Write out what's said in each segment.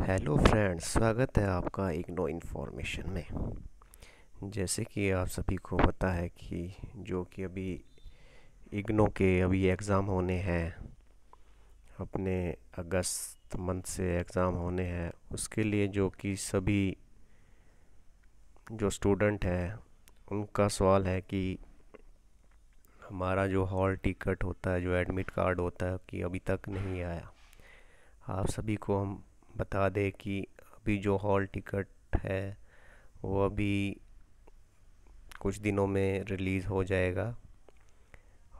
hello friends स्वागत है आपका इग्नो इन्फॉर्मेशन में जैसे कि आप सभी को पता है कि जो कि अभी इग्नो के अभी एग्ज़ाम होने हैं अपने अगस्त मंथ से एग्ज़ाम होने हैं उसके लिए जो कि सभी जो स्टूडेंट है उनका सवाल है कि हमारा जो हॉल टिकट होता है जो एडमिट कार्ड होता है कि अभी तक नहीं आया आप सभी को हम बता दें कि अभी जो हॉल टिकट है वो अभी कुछ दिनों में रिलीज़ हो जाएगा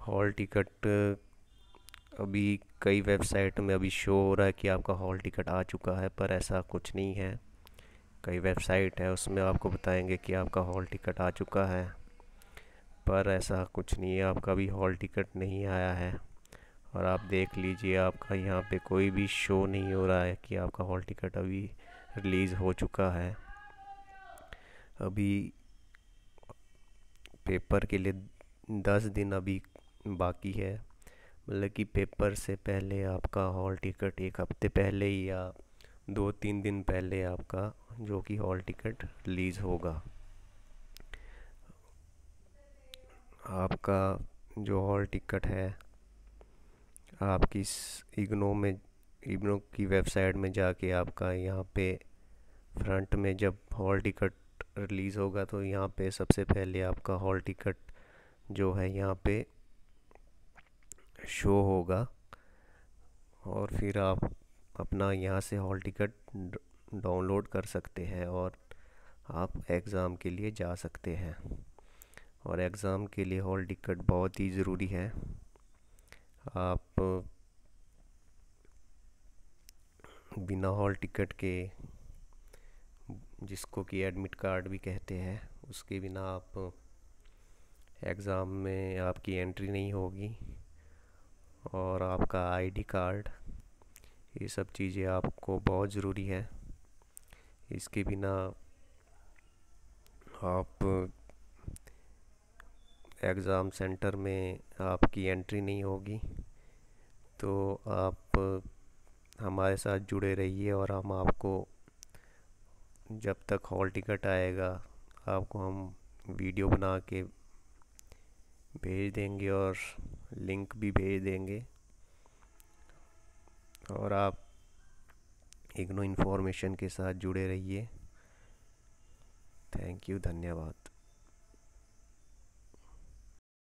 हॉल टिकट अभी कई वेबसाइट में अभी शो हो रहा है कि आपका हॉल टिकट आ चुका है पर ऐसा कुछ नहीं है कई वेबसाइट है उसमें आपको बताएंगे कि आपका हॉल टिकट आ चुका है पर ऐसा कुछ नहीं है आपका भी हॉल टिकट नहीं आया है और आप देख लीजिए आपका यहाँ पे कोई भी शो नहीं हो रहा है कि आपका हॉल टिकट अभी रिलीज़ हो चुका है अभी पेपर के लिए दस दिन अभी बाकी है मतलब कि पेपर से पहले आपका हॉल टिकट एक हफ्ते पहले या दो तीन दिन पहले आपका जो कि हॉल टिकट रिलीज़ होगा आपका जो हॉल टिकट है आपकी इग्नो में इग्नो की वेबसाइट में जाके आपका यहाँ पे फ्रंट में जब हॉल टिकट रिलीज़ होगा तो यहाँ पे सबसे पहले आपका हॉल टिकट जो है यहाँ पे शो होगा और फिर आप अपना यहाँ से हॉल टिकट डाउनलोड कर सकते हैं और आप एग्ज़ाम के लिए जा सकते हैं और एग्ज़ाम के लिए हॉल टिकट बहुत ही ज़रूरी है आप बिना हॉल टिकट के जिसको कि एडमिट कार्ड भी कहते हैं उसके बिना आप एग्ज़ाम में आपकी एंट्री नहीं होगी और आपका आईडी कार्ड ये सब चीज़ें आपको बहुत ज़रूरी है इसके बिना आप एग्ज़ाम सेंटर में आपकी एंट्री नहीं होगी तो आप हमारे साथ जुड़े रहिए और हम आपको जब तक हॉल टिकट आएगा आपको हम वीडियो बना के भेज देंगे और लिंक भी भेज देंगे और आप इग्नो इन्फॉर्मेशन के साथ जुड़े रहिए थैंक यू धन्यवाद